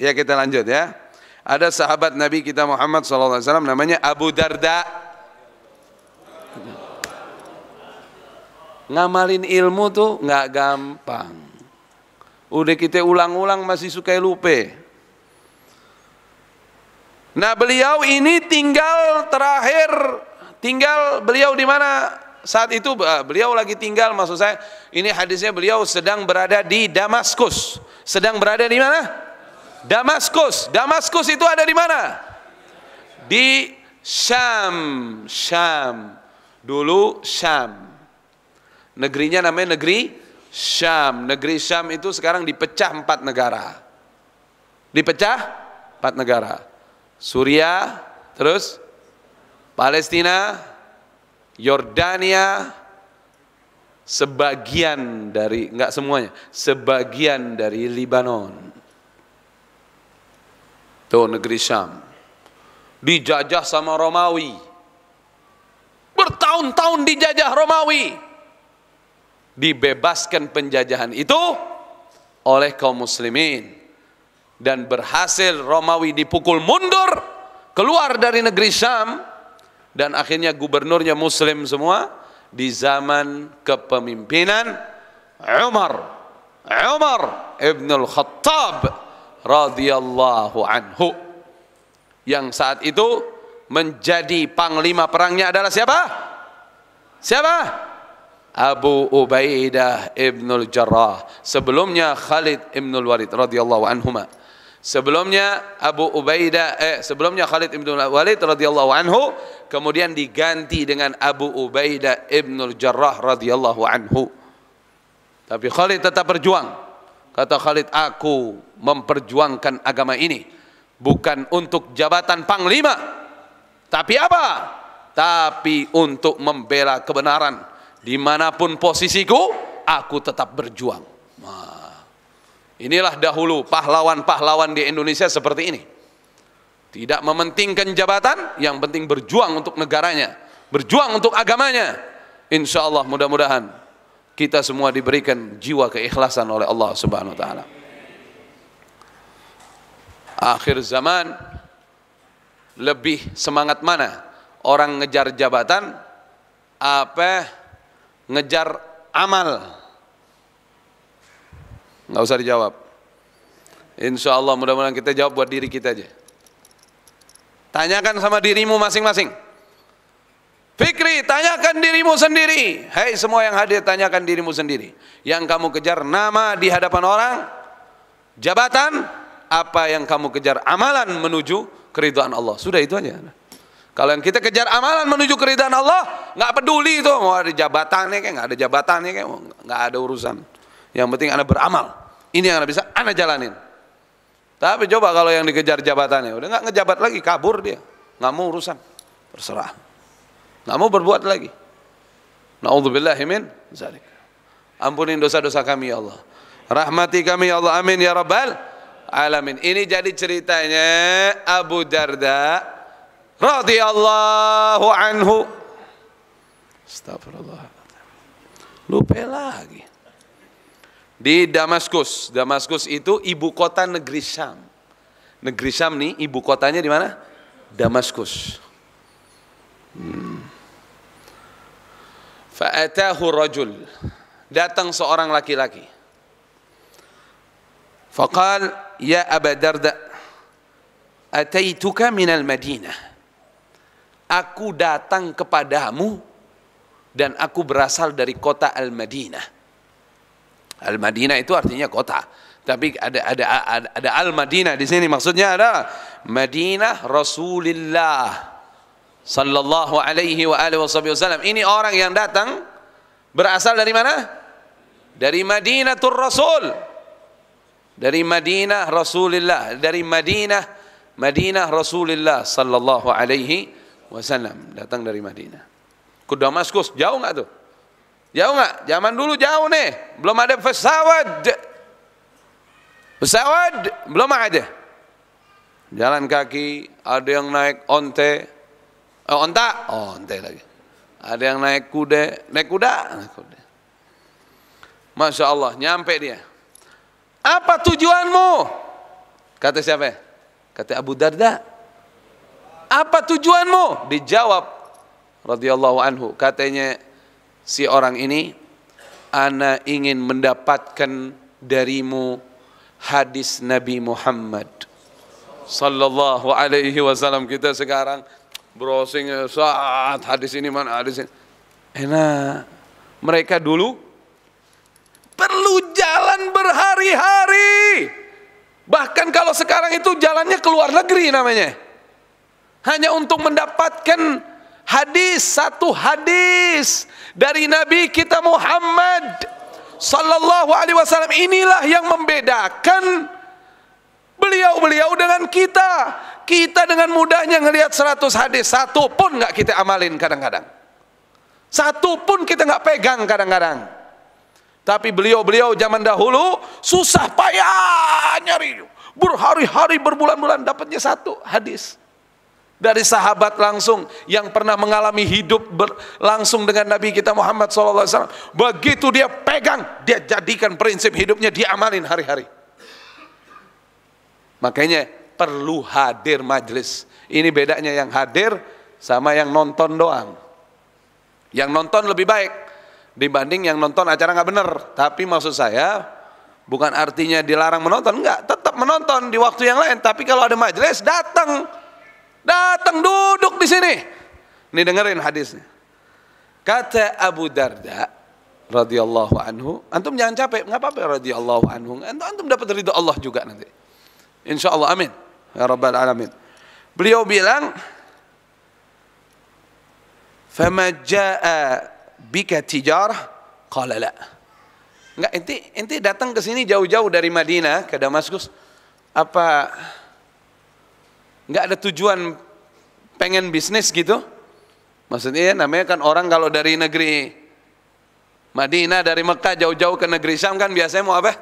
Ya kita lanjut ya. Ada sahabat Nabi kita Muhammad SAW namanya Abu Darda. Ngamalin ilmu tuh nggak gampang. Udah kita ulang-ulang masih suka lupa. Nah beliau ini tinggal terakhir, tinggal beliau di mana saat itu eh, beliau lagi tinggal maksud saya ini hadisnya beliau sedang berada di Damaskus. Sedang berada di mana? Damaskus. Damaskus itu ada di mana? Di Syam. Syam. Dulu Syam. Negerinya namanya negeri Syam. Negeri Syam itu sekarang dipecah empat negara. Dipecah empat negara. Suria, terus Palestina, Yordania, sebagian dari, enggak semuanya, sebagian dari Libanon. Tuh negeri Syam. Dijajah sama Romawi. Bertahun-tahun dijajah Romawi. Dibebaskan penjajahan itu oleh kaum muslimin. Dan berhasil Romawi dipukul mundur keluar dari negeri Syam dan akhirnya gubernurnya muslim semua di zaman kepemimpinan Umar Umar Ibn Al-Khattab radhiyallahu anhu yang saat itu menjadi panglima perangnya adalah siapa? Siapa? Abu Ubaidah ibnul Jarrah. Sebelumnya Khalid ibnul Walid radhiyallahu anhuma. Sebelumnya Abu Ubaidah eh sebelumnya Khalid ibnul Walid radhiyallahu anhu kemudian diganti dengan Abu Ubaidah ibnul Jarrah radhiyallahu anhu. Tapi Khalid tetap berjuang Kata Khalid, aku memperjuangkan agama ini. Bukan untuk jabatan panglima. Tapi apa? Tapi untuk membela kebenaran. Dimanapun posisiku, aku tetap berjuang. inilah dahulu pahlawan-pahlawan di Indonesia seperti ini. Tidak mementingkan jabatan, yang penting berjuang untuk negaranya. Berjuang untuk agamanya. Insya Allah mudah-mudahan kita semua diberikan jiwa keikhlasan oleh Allah Subhanahu wa taala. Akhir zaman lebih semangat mana? Orang ngejar jabatan apa ngejar amal? Nggak usah dijawab. Insya Allah mudah-mudahan kita jawab buat diri kita aja. Tanyakan sama dirimu masing-masing. Fikri, tanyakan dirimu sendiri. hei semua yang hadir, tanyakan dirimu sendiri. Yang kamu kejar nama di hadapan orang, jabatan, apa yang kamu kejar amalan menuju keridhaan Allah. Sudah itu aja. Kalau yang kita kejar amalan menuju keridhaan Allah, nggak peduli itu mau ada jabatannya kayak nggak ada jabatannya kayak nggak ada urusan. Yang penting anda beramal. Ini yang anda bisa, anda jalanin. Tapi coba kalau yang dikejar jabatannya, udah nggak ngejabat lagi, kabur dia, nggak mau urusan, terserah. Tidak mau berbuat lagi. Na'udzubillahi min zalik. Ampunin dosa-dosa kami ya Allah. Rahmati kami ya Allah. Amin ya Rabbal alamin. Ini jadi ceritanya Abu Darda radhiyallahu anhu. Astagfirullah. Lupa lagi. Di Damaskus. Damaskus itu ibu kota negeri Syam. Negeri Syam nih ibu kotanya di mana? Damaskus. Hmm. Fa'atahu rajul. Datang seorang laki-laki. Faqal ya Aba Darda ataituka minal Madinah. Aku datang kepadamu dan aku berasal dari kota Al-Madinah. Al-Madinah itu artinya kota. Tapi ada ada ada, ada Al-Madinah di sini maksudnya ada Madinah Rasulillah sallallahu alaihi wa alihi wasallam. Ini orang yang datang berasal dari mana? Dari Madinatul Rasul. Dari Madinah Rasulullah, dari Madinah Madinah Rasulullah sallallahu alaihi wasallam datang dari Madinah. Ke Damaskus jauh nggak tuh? Jauh nggak? Zaman dulu jauh nih, belum ada pesawat. Pesawat belum ada. Jalan kaki, ada yang naik onte, Oh onta? Oh, onta lagi. Ada yang naik kuda, naik kuda, naik kuda. Masya Allah, nyampe dia. Apa tujuanmu? Kata siapa? Kata Abu Darda. Apa tujuanmu? Dijawab radhiyallahu anhu. Katanya si orang ini, ana ingin mendapatkan darimu hadis Nabi Muhammad sallallahu alaihi wasallam kita sekarang browsing eh, saat hadis ini mana hadis ini. Enak. Mereka dulu perlu jalan berhari-hari. Bahkan kalau sekarang itu jalannya keluar negeri namanya. Hanya untuk mendapatkan hadis satu hadis dari Nabi kita Muhammad sallallahu alaihi wasallam inilah yang membedakan beliau-beliau dengan kita kita dengan mudahnya ngelihat 100 hadis, satu pun nggak kita amalin kadang-kadang. Satu pun kita nggak pegang kadang-kadang. Tapi beliau-beliau zaman dahulu susah payah nyari. Berhari-hari, berbulan-bulan dapatnya satu hadis. Dari sahabat langsung yang pernah mengalami hidup langsung dengan Nabi kita Muhammad SAW. Begitu dia pegang, dia jadikan prinsip hidupnya, dia amalin hari-hari. Makanya perlu hadir majelis. Ini bedanya yang hadir sama yang nonton doang. Yang nonton lebih baik dibanding yang nonton acara nggak bener. Tapi maksud saya bukan artinya dilarang menonton, nggak, Tetap menonton di waktu yang lain. Tapi kalau ada majelis datang, datang duduk di sini. Ini dengerin hadisnya. Kata Abu Darda radhiyallahu anhu, antum jangan capek, nggak apa-apa radhiyallahu anhu. antum dapat ridho Allah juga nanti. Insya Allah, amin ya rabbal alamin. Beliau bilang, "Fama jaa bika tijarah?" Qala la. Enggak, inti inti datang ke sini jauh-jauh dari Madinah ke Damaskus apa enggak ada tujuan pengen bisnis gitu? Maksudnya namanya kan orang kalau dari negeri Madinah dari Mekah jauh-jauh ke negeri Syam kan biasanya mau apa?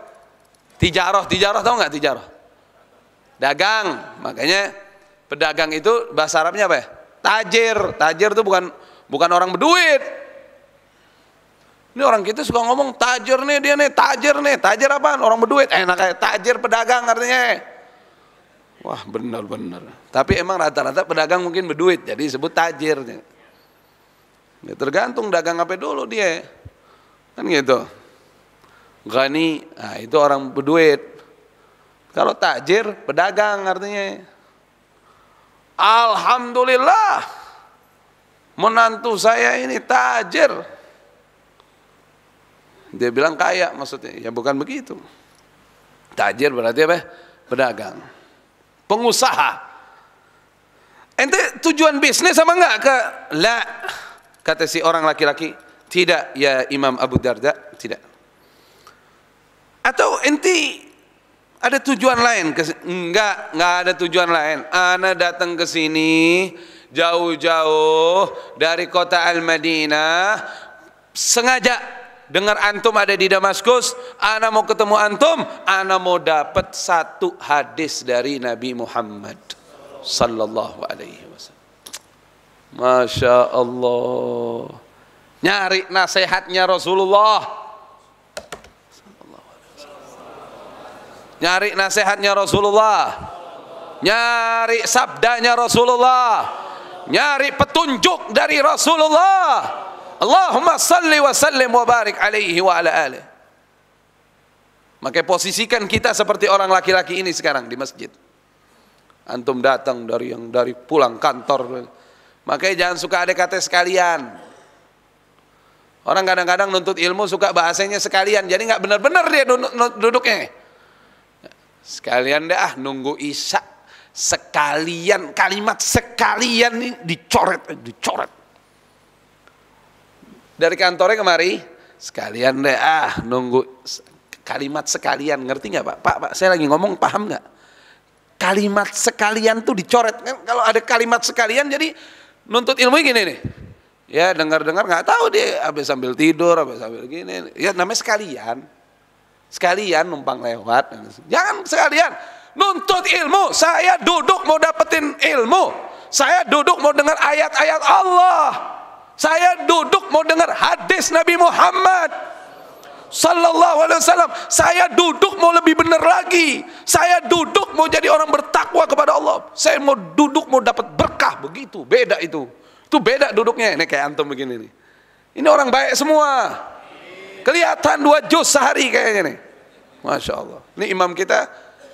Tijaroh, tijaroh tau nggak tijaroh? dagang. Makanya pedagang itu bahasa Arabnya apa ya? Tajir. Tajir itu bukan bukan orang berduit. Ini orang kita suka ngomong tajir nih dia nih, tajir nih, tajir apa? Orang berduit, eh, enak kayak tajir pedagang artinya. Wah benar-benar. Tapi emang rata-rata pedagang mungkin berduit, jadi disebut tajir. Ya, tergantung dagang apa dulu dia. Kan gitu. Gani, nah itu orang berduit. Kalau takjir, pedagang artinya. Alhamdulillah, menantu saya ini tajir. Dia bilang kaya maksudnya, ya bukan begitu. Tajir berarti apa? Pedagang. Pengusaha. Ente tujuan bisnis sama enggak ke la kata si orang laki-laki tidak ya Imam Abu Darda tidak atau ente ada tujuan lain? Enggak, enggak ada tujuan lain. Ana datang ke sini jauh-jauh dari kota Al-Madinah sengaja dengar antum ada di Damaskus, ana mau ketemu antum, ana mau dapat satu hadis dari Nabi Muhammad sallallahu alaihi wasallam. Masya Allah. Nyari nasihatnya Rasulullah nyari nasihatnya Rasulullah nyari sabdanya Rasulullah nyari petunjuk dari Rasulullah Allahumma salli wa sallim wa barik alaihi wa ala alih maka posisikan kita seperti orang laki-laki ini sekarang di masjid antum datang dari yang dari pulang kantor makanya jangan suka ada kata sekalian orang kadang-kadang nuntut ilmu suka bahasanya sekalian jadi nggak benar-benar dia duduknya Sekalian deh ah nunggu Isa sekalian kalimat sekalian ini dicoret eh, dicoret dari kantornya kemari sekalian deh ah nunggu kalimat sekalian ngerti nggak pak pak pak saya lagi ngomong paham nggak kalimat sekalian tuh dicoret kan kalau ada kalimat sekalian jadi nuntut ilmu gini nih ya dengar dengar nggak tahu dia habis sambil tidur habis sambil gini ya namanya sekalian sekalian numpang lewat. Jangan sekalian nuntut ilmu. Saya duduk mau dapetin ilmu. Saya duduk mau dengar ayat-ayat Allah. Saya duduk mau dengar hadis Nabi Muhammad sallallahu alaihi wasallam. Saya duduk mau lebih benar lagi. Saya duduk mau jadi orang bertakwa kepada Allah. Saya mau duduk mau dapat berkah begitu. Beda itu. Itu beda duduknya. Ini kayak antum begini Ini orang baik semua. Kelihatan dua jus sehari kayaknya nih. Masya Allah. Ini imam kita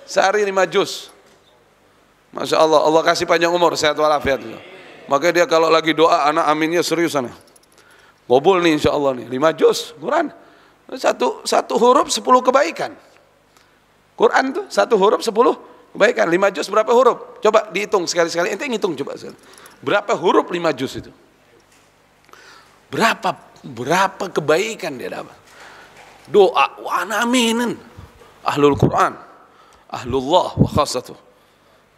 sehari lima jus. Masya Allah. Allah kasih panjang umur, sehat walafiat. Makanya dia kalau lagi doa anak aminnya seriusan. Gobul nih insya Allah nih. Lima juz Quran. Satu, satu huruf sepuluh kebaikan. Quran tuh satu huruf sepuluh kebaikan. Lima juz berapa huruf? Coba dihitung sekali-sekali. Ente ngitung coba. Berapa huruf lima juz itu? Berapa berapa kebaikan dia dapat. Doa wa ana aminin. Ahlul Quran, ahlullah wa khasatu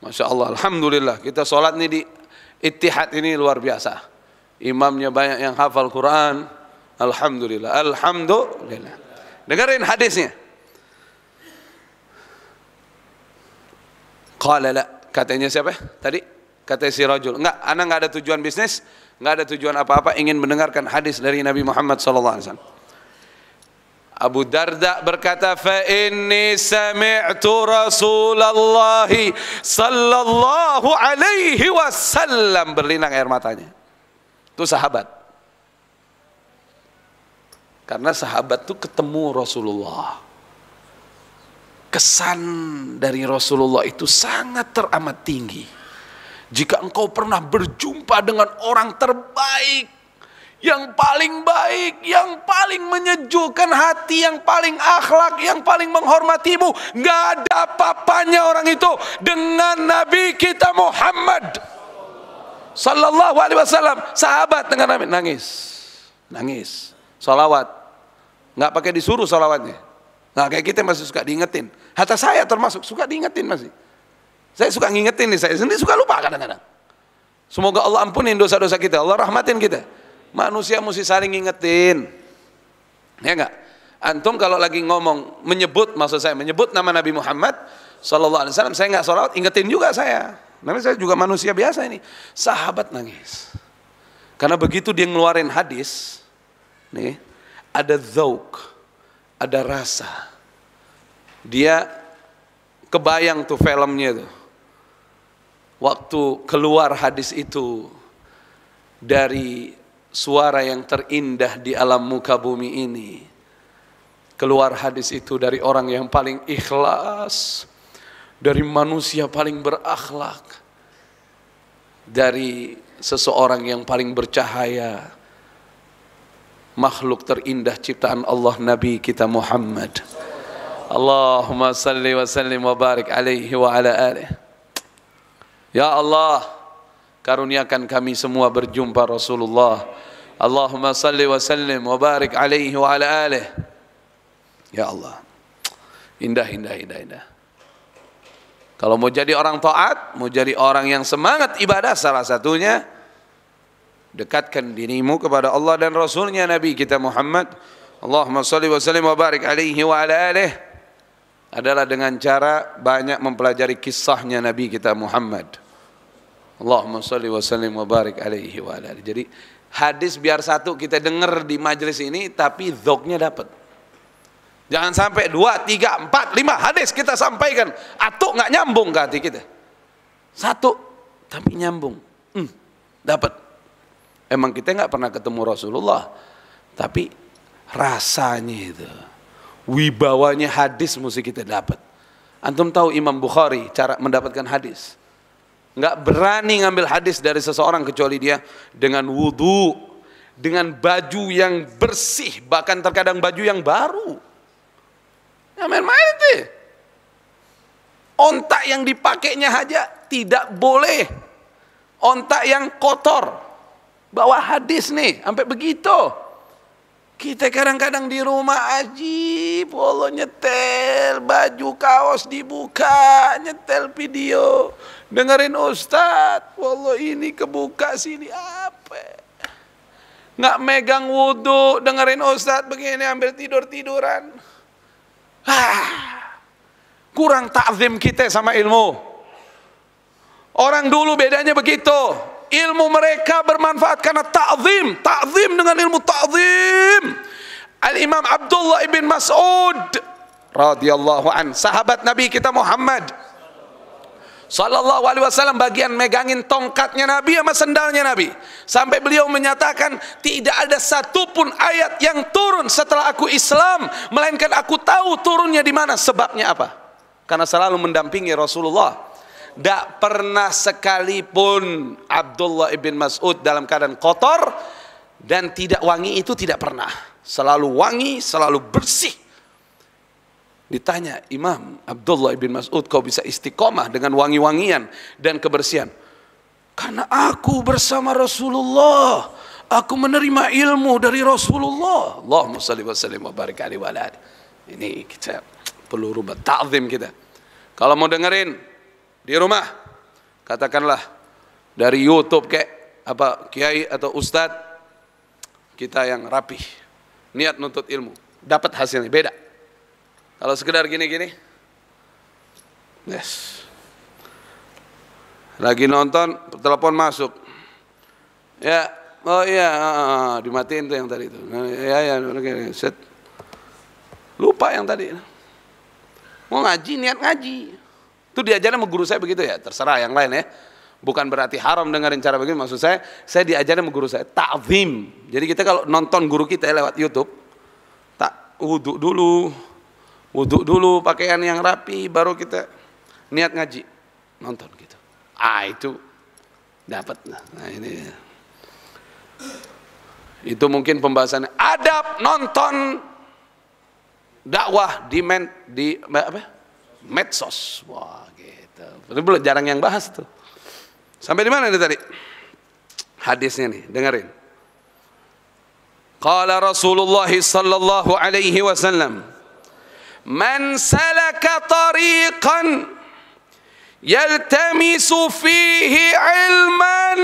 Masya Allah, Alhamdulillah kita sholat ini di Ittihad ini luar biasa. Imamnya banyak yang hafal Quran. Alhamdulillah, Alhamdulillah. Dengarin hadisnya. Qala la. Katanya siapa? Tadi kata si rajul. Enggak, anak enggak ada tujuan bisnis nggak ada tujuan apa-apa ingin mendengarkan hadis dari Nabi Muhammad SAW. Abu Darda berkata, "Fa inni sami'tu Rasulullah sallallahu alaihi wasallam" berlinang air matanya. Itu sahabat. Karena sahabat itu ketemu Rasulullah. Kesan dari Rasulullah itu sangat teramat tinggi jika engkau pernah berjumpa dengan orang terbaik, yang paling baik, yang paling menyejukkan hati, yang paling akhlak, yang paling menghormatimu, nggak ada papanya orang itu dengan Nabi kita Muhammad. Sallallahu alaihi wasallam, sahabat dengan Nabi nangis. Nangis. Salawat. nggak pakai disuruh salawatnya. Nah kayak kita masih suka diingetin. Hatta saya termasuk suka diingetin masih. Saya suka ngingetin nih, saya sendiri suka lupa kadang-kadang. Semoga Allah ampunin dosa-dosa kita, Allah rahmatin kita. Manusia mesti saling ngingetin. Ya enggak? Antum kalau lagi ngomong menyebut maksud saya menyebut nama Nabi Muhammad sallallahu alaihi wasallam saya enggak sholawat ingetin juga saya. Namanya saya juga manusia biasa ini. Sahabat nangis. Karena begitu dia ngeluarin hadis, nih, ada zauk, ada rasa. Dia kebayang tuh filmnya tuh waktu keluar hadis itu dari suara yang terindah di alam muka bumi ini. Keluar hadis itu dari orang yang paling ikhlas, dari manusia paling berakhlak, dari seseorang yang paling bercahaya, makhluk terindah ciptaan Allah Nabi kita Muhammad. Allahumma salli wa sallim wa barik alaihi wa ala alihi. Ya Allah, karuniakan kami semua berjumpa Rasulullah. Allahumma salli wa sallim wa barik alaihi wa ala alih. Ya Allah. Indah, indah, indah, indah. Kalau mau jadi orang taat, mau jadi orang yang semangat ibadah salah satunya dekatkan dirimu kepada Allah dan Rasulnya Nabi kita Muhammad Allahumma salli wa sallim wa barik alaihi wa ala alih adalah dengan cara banyak mempelajari kisahnya Nabi kita Muhammad Allahumma salli wa sallim wa barik alaihi wa alihi. Jadi hadis biar satu kita dengar di majelis ini tapi zoknya dapat. Jangan sampai dua, tiga, empat, lima hadis kita sampaikan. Atau nggak nyambung ke hati kita. Satu, tapi nyambung. Hmm, dapat. Emang kita nggak pernah ketemu Rasulullah. Tapi rasanya itu. Wibawanya hadis mesti kita dapat. Antum tahu Imam Bukhari cara mendapatkan hadis nggak berani ngambil hadis dari seseorang kecuali dia dengan wudhu, dengan baju yang bersih, bahkan terkadang baju yang baru. Ya main-main itu. Ontak yang dipakainya aja tidak boleh. Ontak yang kotor. Bawa hadis nih, sampai begitu. Kita kadang-kadang di rumah aji, polo nyetel, baju kaos dibuka, nyetel video. Dengerin Ustadz, Wallah ini kebuka sini apa? Nggak megang wudhu, dengerin Ustadz begini ambil tidur-tiduran. Ah, kurang takzim kita sama ilmu. Orang dulu bedanya begitu. Ilmu mereka bermanfaat karena takzim. Takzim dengan ilmu takzim. Al-Imam Abdullah ibn Mas'ud radhiyallahu an sahabat Nabi kita Muhammad Sallallahu alaihi wasallam bagian megangin tongkatnya Nabi sama sendalnya Nabi. Sampai beliau menyatakan tidak ada satupun ayat yang turun setelah aku Islam. Melainkan aku tahu turunnya di mana. Sebabnya apa? Karena selalu mendampingi Rasulullah. Tidak pernah sekalipun Abdullah ibn Mas'ud dalam keadaan kotor. Dan tidak wangi itu tidak pernah. Selalu wangi, selalu bersih Ditanya Imam Abdullah bin Mas'ud, kau bisa istiqomah dengan wangi-wangian dan kebersihan. Karena aku bersama Rasulullah, aku menerima ilmu dari Rasulullah. Allahumma salli wa sallim wa barik wa ala. Ini kita perlu rubah ta'zim kita. Kalau mau dengerin di rumah, katakanlah dari YouTube kek apa kiai atau ustadz kita yang rapih niat nuntut ilmu dapat hasilnya beda kalau sekedar gini-gini. Yes. Lagi nonton, telepon masuk. Ya, oh iya, ah, ah, ah dimatiin tuh yang tadi itu. Nah, ya, ya, oke, set. Lupa yang tadi. Mau ngaji, niat ngaji. Itu diajarin sama guru saya begitu ya, terserah yang lain ya. Bukan berarti haram dengerin cara begini, maksud saya, saya diajarin sama guru saya, ta'zim. Jadi kita kalau nonton guru kita ya lewat Youtube, tak wudhu dulu, wudhu dulu pakaian yang rapi baru kita niat ngaji nonton gitu ah itu dapat nah ini itu mungkin pembahasannya adab nonton dakwah di men di apa medsos wah gitu belum jarang yang bahas tuh sampai di mana ini tadi hadisnya nih dengerin Qala Rasulullah sallallahu alaihi wasallam Man salaka tariqan yaltamisu fihi ilman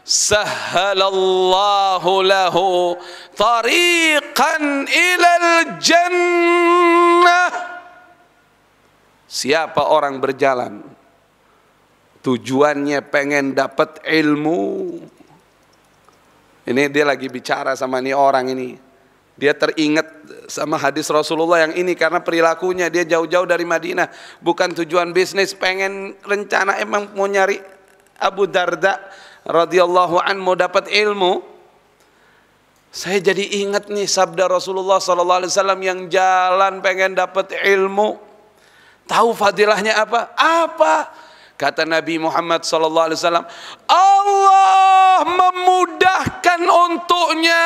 sahhalallahu lahu tariqan ilal jannah Siapa orang berjalan tujuannya pengen dapat ilmu ini dia lagi bicara sama nih orang ini dia teringat sama hadis Rasulullah yang ini karena perilakunya dia jauh-jauh dari Madinah, bukan tujuan bisnis, pengen rencana emang mau nyari Abu Darda radhiyallahu an mau dapat ilmu. Saya jadi ingat nih sabda Rasulullah sallallahu alaihi wasallam yang jalan pengen dapat ilmu. Tahu fadilahnya apa? Apa? Kata Nabi Muhammad sallallahu alaihi wasallam, Allah memudahkan untuknya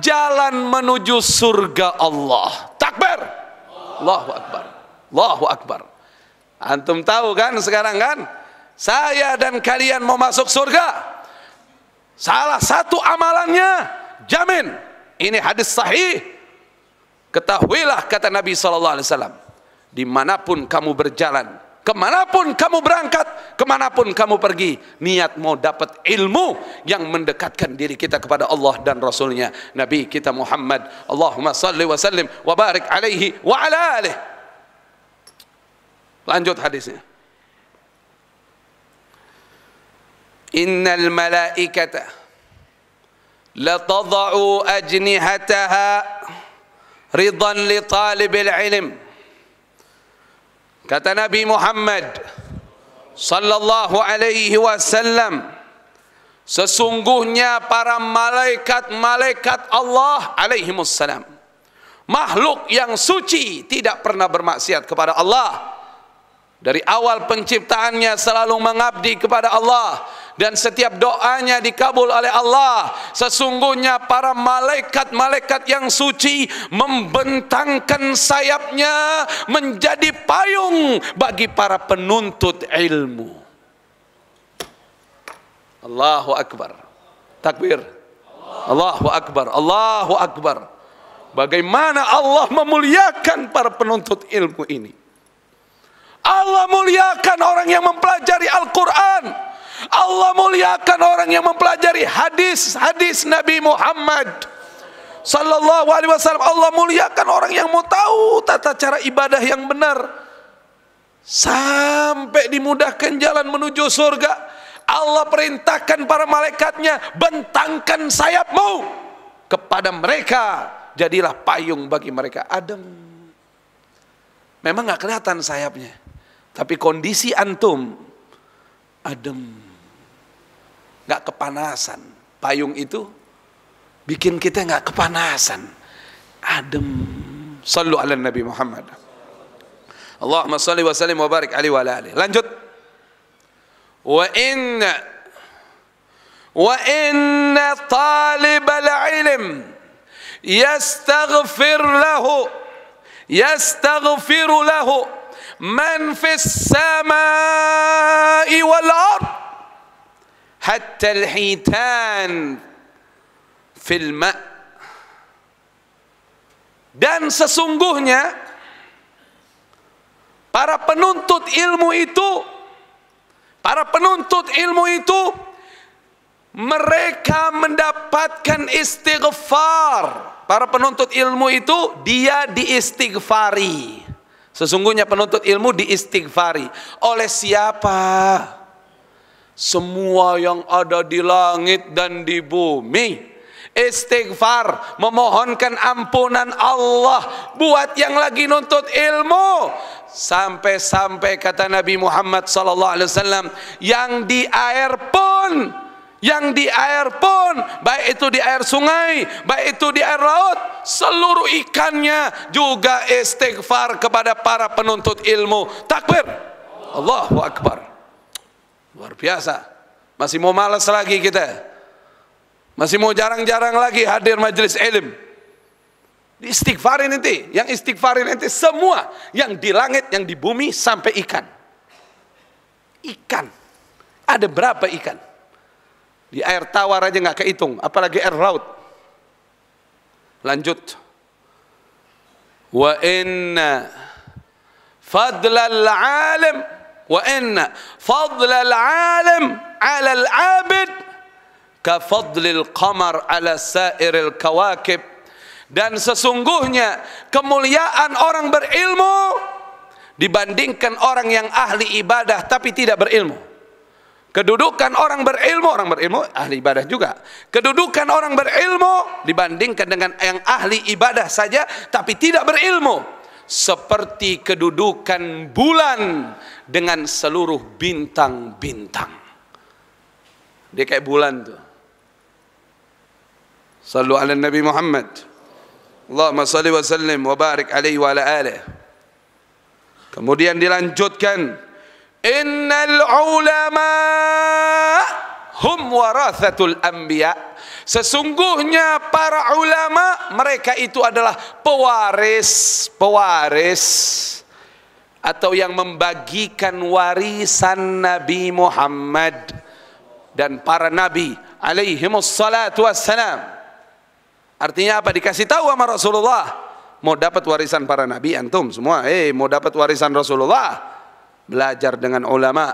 jalan menuju surga Allah. Takbir. Allahu akbar. Allahu akbar. Antum tahu kan sekarang kan? Saya dan kalian mau masuk surga. Salah satu amalannya jamin. Ini hadis sahih. Ketahuilah kata Nabi sallallahu alaihi wasallam, dimanapun kamu berjalan, Kemanapun kamu berangkat, kemanapun kamu pergi, niat mau dapat ilmu yang mendekatkan diri kita kepada Allah dan Rasulnya. Nabi kita Muhammad, Allahumma salli wa sallim wa barik alaihi wa ala alih. Lanjut hadisnya. Innal malaikata latadau ajnihataha ridan li talibil ilm. Kata Nabi Muhammad sallallahu alaihi wasallam sesungguhnya para malaikat-malaikat Allah alaihi wasallam makhluk yang suci tidak pernah bermaksiat kepada Allah dari awal penciptaannya selalu mengabdi kepada Allah dan setiap doanya dikabul oleh Allah. Sesungguhnya para malaikat-malaikat yang suci membentangkan sayapnya menjadi payung bagi para penuntut ilmu. Allahu Akbar. Takbir. Allahu Akbar. Allahu Akbar. Bagaimana Allah memuliakan para penuntut ilmu ini. Allah muliakan orang yang mempelajari Al-Quran. Allah muliakan orang yang mempelajari hadis-hadis Nabi Muhammad sallallahu alaihi wasallam. Allah muliakan orang yang mau tahu tata cara ibadah yang benar sampai dimudahkan jalan menuju surga. Allah perintahkan para malaikatnya bentangkan sayapmu kepada mereka jadilah payung bagi mereka adem memang nggak kelihatan sayapnya tapi kondisi antum adem nggak kepanasan. Payung itu bikin kita nggak kepanasan. Adem. Sallu ala Nabi Muhammad. Allahumma salli wa sallim wa barik alaihi wa alihi. Lanjut. Wa inna wa inna al ilm yastaghfir lahu yastaghfir lahu man fis samai wal ardh حتى الحيتان fil ma dan sesungguhnya para penuntut ilmu itu para penuntut ilmu itu mereka mendapatkan istighfar para penuntut ilmu itu dia diistighfari sesungguhnya penuntut ilmu diistighfari oleh siapa semua yang ada di langit dan di bumi. Istighfar, memohonkan ampunan Allah buat yang lagi nuntut ilmu. Sampai-sampai kata Nabi Muhammad sallallahu alaihi wasallam, yang di air pun yang di air pun baik itu di air sungai baik itu di air laut seluruh ikannya juga istighfar kepada para penuntut ilmu takbir Allahu akbar Luar biasa. Masih mau malas lagi kita. Masih mau jarang-jarang lagi hadir majelis ilm. Istighfarin nanti. Yang istighfarin nanti semua. Yang di langit, yang di bumi, sampai ikan. Ikan. Ada berapa ikan? Di air tawar aja nggak kehitung. Apalagi air laut. Lanjut. Wa inna fadlal alim وإن فضل العالم على العابد كفضل القمر على سائر الكواكب dan sesungguhnya kemuliaan orang berilmu dibandingkan orang yang ahli ibadah tapi tidak berilmu kedudukan orang berilmu orang berilmu ahli ibadah juga kedudukan orang berilmu dibandingkan dengan yang ahli ibadah saja tapi tidak berilmu seperti kedudukan bulan dengan seluruh bintang-bintang. Dia kayak bulan tu. Sallu ala Nabi Muhammad. Allahumma salli wa sallim wa barik alaihi wa ala alihi. Kemudian dilanjutkan. Innal ulama' hum warathatul anbiya sesungguhnya para ulama mereka itu adalah pewaris pewaris atau yang membagikan warisan Nabi Muhammad dan para nabi alaihi wassalatu wassalam artinya apa dikasih tahu sama Rasulullah mau dapat warisan para nabi antum semua eh hey, mau dapat warisan Rasulullah belajar dengan ulama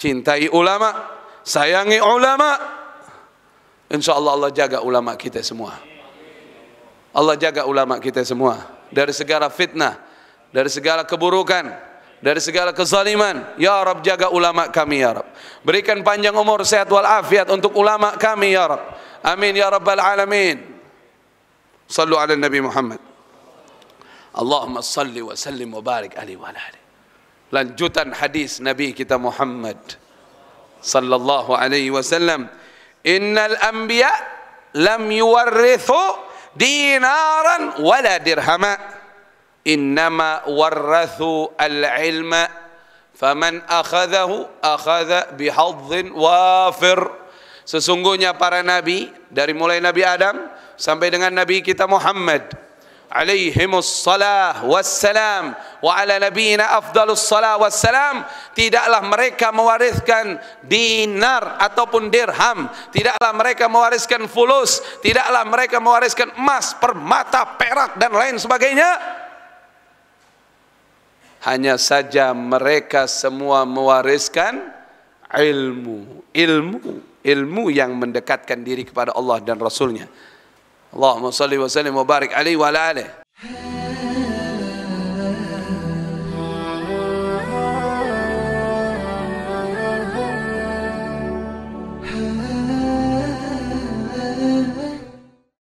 cintai ulama sayangi ulama. Insya Allah Allah jaga ulama kita semua. Allah jaga ulama kita semua dari segala fitnah, dari segala keburukan, dari segala kezaliman. Ya Rab jaga ulama kami ya Rab. Berikan panjang umur, sehat walafiat untuk ulama kami ya Rab. Amin ya Rabbal Alamin. Sallu ala Nabi Muhammad. Allahumma salli wa sallim wa barik alaihi wa alihi. Lanjutan hadis Nabi kita Muhammad صلى الله عليه وسلم إن الأنبياء لم يورثوا دينارا ولا درهما إنما ورثوا العلم فمن أخذه أخذ بحظ وافر Sesungguhnya para nabi dari mulai Nabi Adam sampai dengan Nabi kita Muhammad alaihim salah wassalam wa ala nabiyina afdalus salah wassalam tidaklah mereka mewariskan dinar ataupun dirham tidaklah mereka mewariskan fulus tidaklah mereka mewariskan emas permata perak dan lain sebagainya hanya saja mereka semua mewariskan ilmu ilmu ilmu yang mendekatkan diri kepada Allah dan Rasulnya اللهم صل وسلم وبارك عليه وعلى آله